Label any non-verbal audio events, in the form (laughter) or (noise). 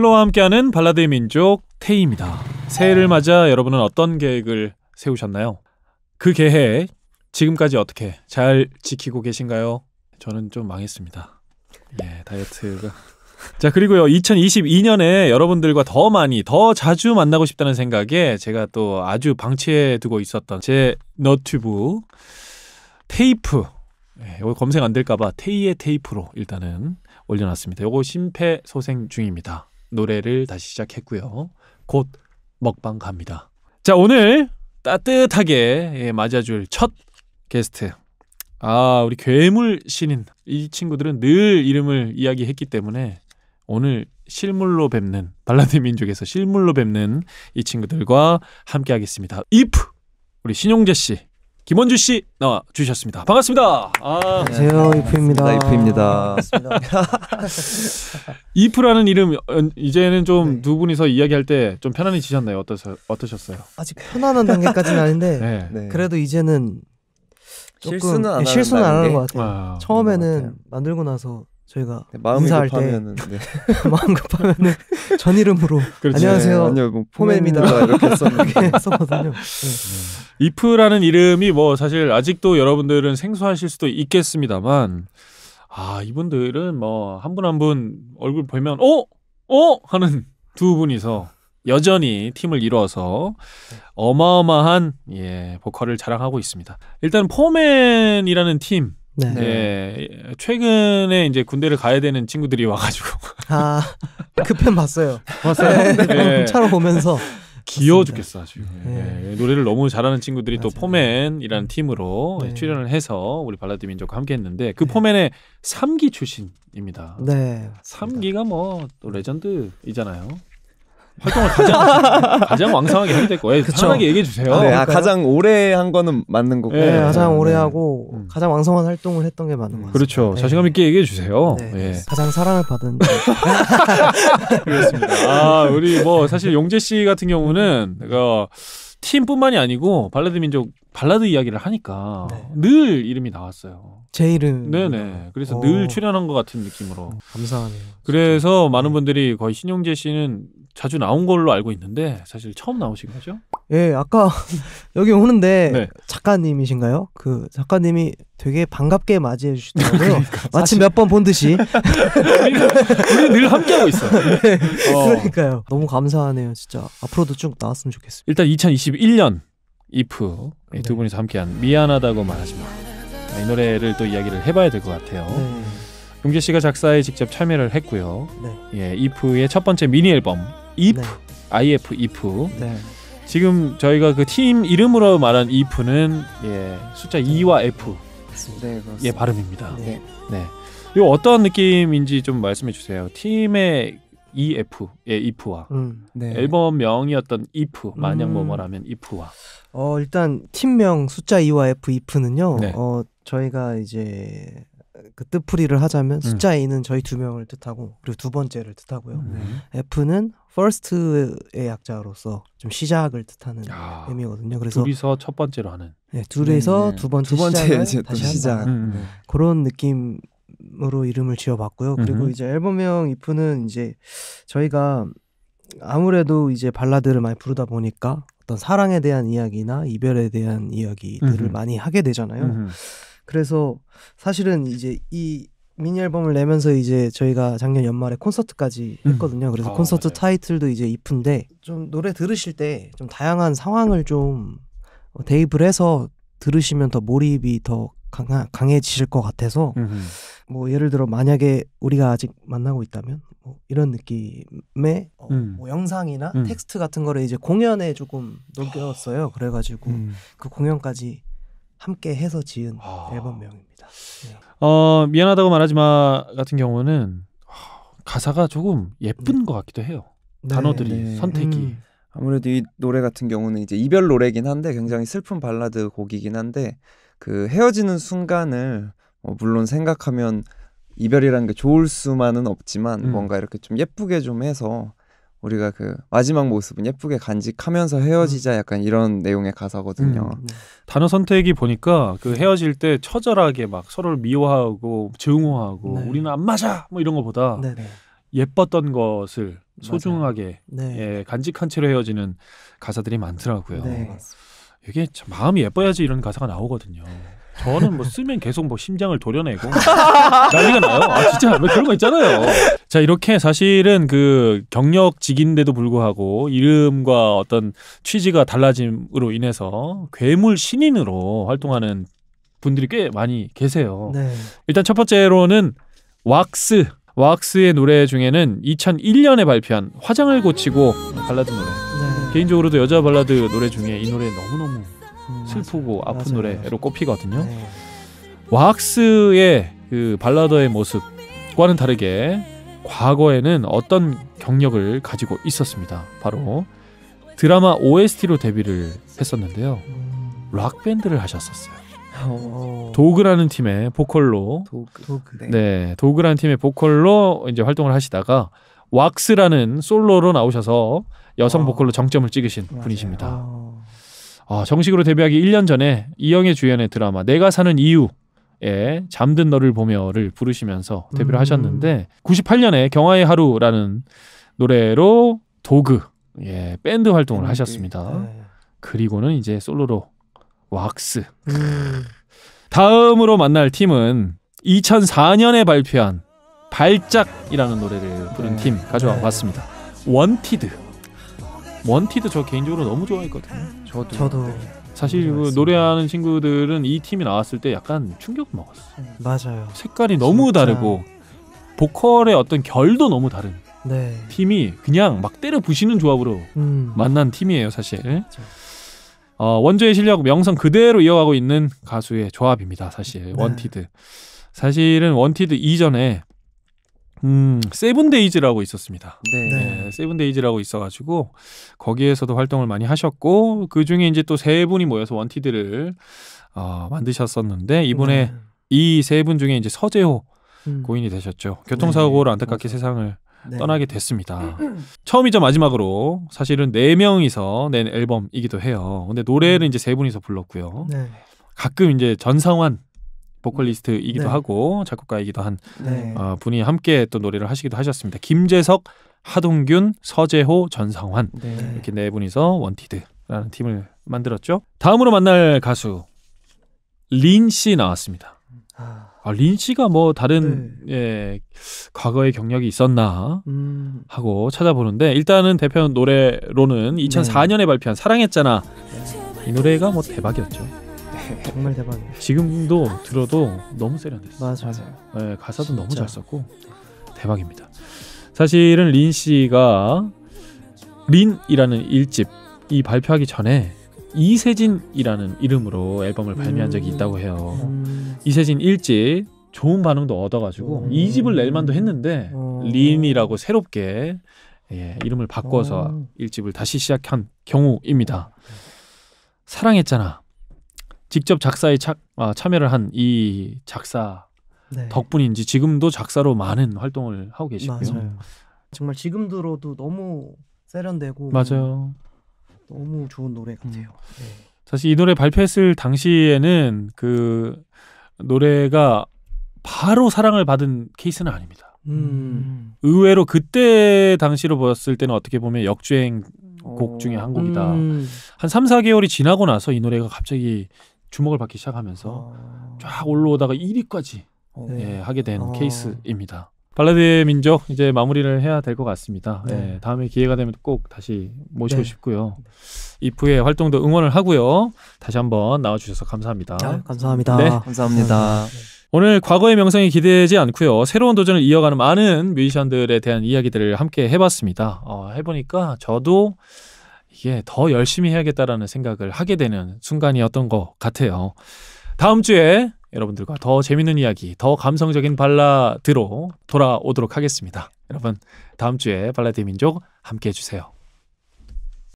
플로와 함께하는 발라드의 민족 테이입니다. 새해를 네. 맞아 여러분은 어떤 계획을 세우셨나요? 그 계획 지금까지 어떻게 잘 지키고 계신가요? 저는 좀 망했습니다. 예, 다이어트가. 자, 그리고요. 2022년에 여러분들과 더 많이, 더 자주 만나고 싶다는 생각에 제가 또 아주 방치해 두고 있었던 제 너튜브 테이프. 예, 이거 검색 안 될까봐 테이의 테이프로 일단은 올려놨습니다. 요거 심폐소생 중입니다. 노래를 다시 시작했고요. 곧 먹방 갑니다. 자, 오늘 따뜻하게 예, 맞아줄 첫 게스트. 아, 우리 괴물 신인. 이 친구들은 늘 이름을 이야기했기 때문에 오늘 실물로 뵙는 발라드 민족에서 실물로 뵙는 이 친구들과 함께 하겠습니다. 이프 우리 신용재 씨 김원주 씨 나와 주셨습니다. 반갑습니다. 아, 안녕하세요 이프입니다. 네, 이프입니다. (laughs) 이프라는 이름 어, 이제는 좀두 네. 분이서 이야기할 때 좀 편안해지셨나요? 어떠서 어떠셨어요? 아직 편안한 단계까지는 아닌데 네. 네. 그래도 이제는 조금 네, 실수는 안, 실 하는 것 같아요. 아, 처음에는 같아요. 만들고 나서 저희가 네, 마음이 급하면은 때, 네. (laughs) 마음 급하면은 전 이름으로 (laughs) 그렇지, 안녕하세요 네, 아니요 뭐 포맨입니다 음. 이렇게 썼거든요. (laughs) 네. 이프라는 이름이 뭐 사실 아직도 여러분들은 생소하실 수도 있겠습니다만 아 이분들은 뭐 한 분 한분 한분 얼굴 보면 어 어? 하는 두 분이서 여전히 팀을 이뤄서 어마어마한 예 보컬을 자랑하고 있습니다. 일단 포맨이라는 팀 네. 네. 예, 예. 최근에 이제 군대를 가야 되는 친구들이 와가지고 아그편 봤어요. 봤어요. 네. 네. 네. 차로 보면서 귀여워 죽겠어 아주. 네. 예, 노래를 너무 잘하는 친구들이 맞아요. 또 포맨이라는 네. 팀으로 네. 출연을 해서 우리 발라드 민족과 함께했는데 그 포맨의 3기 출신입니다. 네. 3기가 뭐 또 레전드이잖아요. 활동을 가장 (laughs) 가장 왕성하게 해야 거 예요 편하게 얘기해 주세요. 아, 네, 아, 그러니까 가장 오래 한 거는 맞는 거고. 네, 네 가장 네. 오래 하고 음. 가장 왕성한 활동을 했던 게 맞는 음. 거같요 그렇죠. 네. 자신감 있게 얘기해 주세요. 네, 네 예. 가장 사랑을 받은. (laughs) 그렇습니다. 아 우리 뭐 사실 용재 씨 같은 경우는 그 팀뿐만이 아니고 발라드 민족 발라드 이야기를 하니까 네. 늘 이름이 나왔어요. 제 이름. 네네. 그래서 오. 늘 출연한 것 같은 느낌으로. 감사하네요. 그래서 진짜. 네. 많은 분들이 거의 신용재 씨는 자주 나온 걸로 알고 있는데 사실 처음 나오신 거죠? 예, 아까 (laughs) 여기 오는데 네. 작가님이신가요? 그 작가님이 되게 반갑게 맞이해 주시더라고요. (laughs) 그러니까, 마침 몇 번 본 듯이. (laughs) 우리 늘 함께하고 있어 네. 어. 그러니까요. 너무 감사하네요, 진짜. 앞으로도 쭉 나왔으면 좋겠습니 일단 2021년 이프 네. 두 분이서 함께한 미안하다고 말하지 마. 이 노래를 또 이야기를 해봐야 될 것 같아요. 네. 용재 씨가 작사에 직접 참여를 했고요. 네. 예, 이프의 첫 번째 미니 앨범 이프 IF 이프. 네. 네. 지금 저희가 그 팀 이름으로 말한 이프는 예, 숫자 E와 네. F. 네, 예, 발음입니다. 네. 네. 이 어떤 느낌인지 좀 말씀해 주세요. 팀의 EF의 예, if와 음, 네. 앨범명이었던 if 만약 뭐뭐라면 음. if와 어 일단 팀명 숫자 2와 f if는요. 네. 어 저희가 이제 그 뜻풀이를 하자면 음. 숫자 음. 2는 저희 두 명을 뜻하고 그리고 두 번째를 뜻하고요. 음. 네. F는 first의 약자로서 좀 시작을 뜻하는 야, 아. 의미거든요. 그래서 둘이서 첫 번째로 하는. 네, 둘이서 네, 네. 두 번째, 두 번째 시작을 다시 시작. 음. 음. 네. 그런 느낌 앨범으로 이름을 지어봤고요. 그리고 음흠. 이제 앨범명 이프는 e 이제 저희가 아무래도 이제 발라드를 많이 부르다 보니까 어떤 사랑에 대한 이야기나 이별에 대한 이야기들을 음흠. 많이 하게 되잖아요. 음흠. 그래서 사실은 이제 이 미니 앨범을 내면서 이제 저희가 작년 연말에 콘서트까지 음. 했거든요. 그래서 아, 콘서트 맞 타이틀도 이제 이프인데좀 e 노래 들으실 때 좀 다양한 상황을 좀 어, 대입을 해서 들으시면 더 몰입이 더 강하, 강해지실 것 같아서 음흠. 뭐 예를 들어 만약에 우리가 아직 만나고 있다면 뭐 이런 느낌의 어, 음. 뭐 영상이나 음. 텍스트 같은 거를 이제 공연에 조금 녹였어요. 그래가지고 음. 그 공연까지 함께 해서 지은 아. 앨범명입니다. 네. 어 미안하다고 말하지 마 같은 경우는 가사가 조금 예쁜 네. 것 같기도 해요. 네, 단어들이 네. 선택이 음. 아무래도 이 노래 같은 경우는 이제 이별 노래긴 한데 굉장히 슬픈 발라드 곡이긴 한데 그 헤어지는 순간을 어, 물론 생각하면 이별이라는 게 좋을 수만은 없지만 음. 뭔가 이렇게 좀 예쁘게 좀 해서 우리가 그 마지막 모습은 예쁘게 간직하면서 헤어지자 음. 약간 이런 내용의 가사거든요. 음. 네. 단어 선택이 보니까 그 헤어질 때 처절하게 막 서로를 미워하고 증오하고 네. 우리는 안 맞아 뭐 이런 거보다 네네. 예뻤던 것을 소중하게 네. 예, 간직한 채로 헤어지는 가사들이 많더라고요. 네. 네. 이게 참 마음이 예뻐야지 이런 가사가 나오거든요. 저는 뭐 쓰면 계속 뭐 심장을 도려내고 (laughs) 난리가 나요. 아 진짜 왜 그런 거 있잖아요. 자 이렇게 사실은 그 경력직인데도 불구하고 이름과 어떤 취지가 달라짐으로 인해서 괴물 신인으로 활동하는 분들이 꽤 많이 계세요. 네. 일단 첫 번째로는 왁스 왁스의 노래 중에는 2001년에 발표한 화장을 고치고 발라드 노래. 개인적으로도 여자 발라드 노래 중에 이 노래 너무너무 음, 슬프고 맞아요. 아픈 맞아요. 노래로 꼽히거든요. 네. 왁스의 그 발라더의 모습과는 다르게 과거에는 어떤 경력을 가지고 있었습니다. 바로 드라마 OST로 데뷔를 했었는데요. 음. 락 밴드를 하셨었어요. 어. 도그라는 팀의 보컬로 도그, 도그. 네. 네 도그라는 팀의 보컬로 이제 활동을 하시다가 왁스라는 솔로로 나오셔서 여성 어. 보컬로 정점을 찍으신 맞아요. 분이십니다. 어. 아, 정식으로 데뷔하기 1년 전에 이영애 주연의 드라마 내가 사는 이유 에 잠든 너를 보며를 부르시면서 데뷔를 음. 하셨는데 98년에 경화의 하루라는 노래로 도그 예, 밴드 활동을 밴 하셨습니다. 네. 그리고는 이제 솔로로 왁스. 음. 다음으로 만날 팀은 2004년에 발표한 발작이라는 노래를 부른 네. 팀 가져와 봤습니다. 네. 원티드. 원티드 저 개인적으로 너무 좋아했거든요. 저도. 저도. 네. 사실 그 노래하는 친구들은 이 팀이 나왔을 때 약간 충격 먹었어. 음. 맞아요. 색깔이 너무 진짜. 다르고 보컬의 어떤 결도 너무 다른. 네. 팀이 그냥 막 때려 부시는 조합으로 음. 만난 팀이에요, 사실. 어, 원조의 실력 명성 그대로 이어가고 있는 가수의 조합입니다, 사실. 네. 원티드. 사실은 원티드 이전에 음, 세븐데이즈라고 있었습니다. 네. 네. 예, 세븐데이즈라고 있어가지고 거기에서도 활동을 많이 하셨고 그 중에 이제 또 세 분이 모여서 원티드를 어, 만드셨었는데 이번에 네. 이세 분 중에 이제 서재호 음. 고인이 되셨죠. 교통사고로 네, 안타깝게 맞아 세상을 네. 떠나게 됐습니다. (clears throat) 처음이자 마지막으로 사실은 네 명이서 낸 앨범이기도 해요. 근데 노래는 음. 이제 세 분이서 불렀고요. 네. 가끔 이제 전상환 보컬리스트이기도 네. 하고 작곡가이기도 한 네. 어, 분이 함께 또 노래를 하시기도 하셨습니다. 김재석, 하동균, 서재호, 전상환 네. 이렇게 네 분이서 원티드라는 팀을 만들었죠. 다음으로 만날 가수 린 씨 나왔습니다. 아. 아, 린 씨가 뭐 다른 네. 예, 과거의 경력이 있었나 음. 하고 찾아보는데 일단은 대표 노래로는 2004년에 발표한 사랑했잖아 이 노래가 뭐 대박이었죠. 정말 대박이에요. 지금도 들어도 너무 세련됐어. 맞아 맞아요. 네, 가사도 진짜. 너무 잘 썼고 대박입니다. 사실은 린 씨가 린이라는 일집 이 발표하기 전에 이세진이라는 이름으로 앨범을 발매한 적이 음. 있다고 해요. 음. 이세진 1집 좋은 반응도 얻어가지고 음. 집을낼 만도 했는데 음. 린이라고 새롭게 예, 이름을 바꿔서 음. 어. 집을 다시 시작한 경우입니다. 사랑했잖아. 직접 작사에 차, 아, 참여를 한 이 작사 네. 덕분인지 지금도 작사로 많은 활동을 하고 계시고요. 맞아요. 정말 지금 들어도 너무 세련되고 맞아요. 너무 좋은 노래 음. 같아요. 음. 네. 사실 이 노래 발표했을 당시에는 그 노래가 바로 사랑을 받은 케이스는 아닙니다. 음. 의외로 그때 당시로 보았을 때는 어떻게 보면 역주행 곡 중에 한 곡이다. 음. 한 3, 4개월이 지나고 나서 이 노래가 갑자기 주목을 받기 시작하면서 아... 쫙 올라오다가 1위까지 네. 어. 예, 하게 된 아... 케이스입니다. 발라드의 민족 이제 마무리를 해야 될 것 같습니다. 네. 예, 다음에 기회가 되면 꼭 다시 모시고 네. 싶고요. 이프의 활동도 응원을 하고요. 다시 한번 나와주셔서 감사합니다. 아, 감사합니다. 네. 감사합니다. 오늘 과거의 명성이 기대지 않고요. 새로운 도전을 이어가는 많은 뮤지션들에 대한 이야기들을 함께 해봤습니다. 어, 해보니까 저도 이게 더 열심히 해야겠다라는 생각을 하게 되는 순간이었던 것 같아요. 다음 주에 여러분들과 더 재밌는 이야기, 더 감성적인 발라드로 돌아오도록 하겠습니다. 여러분, 다음 주에 발라드 민족 함께 해주세요.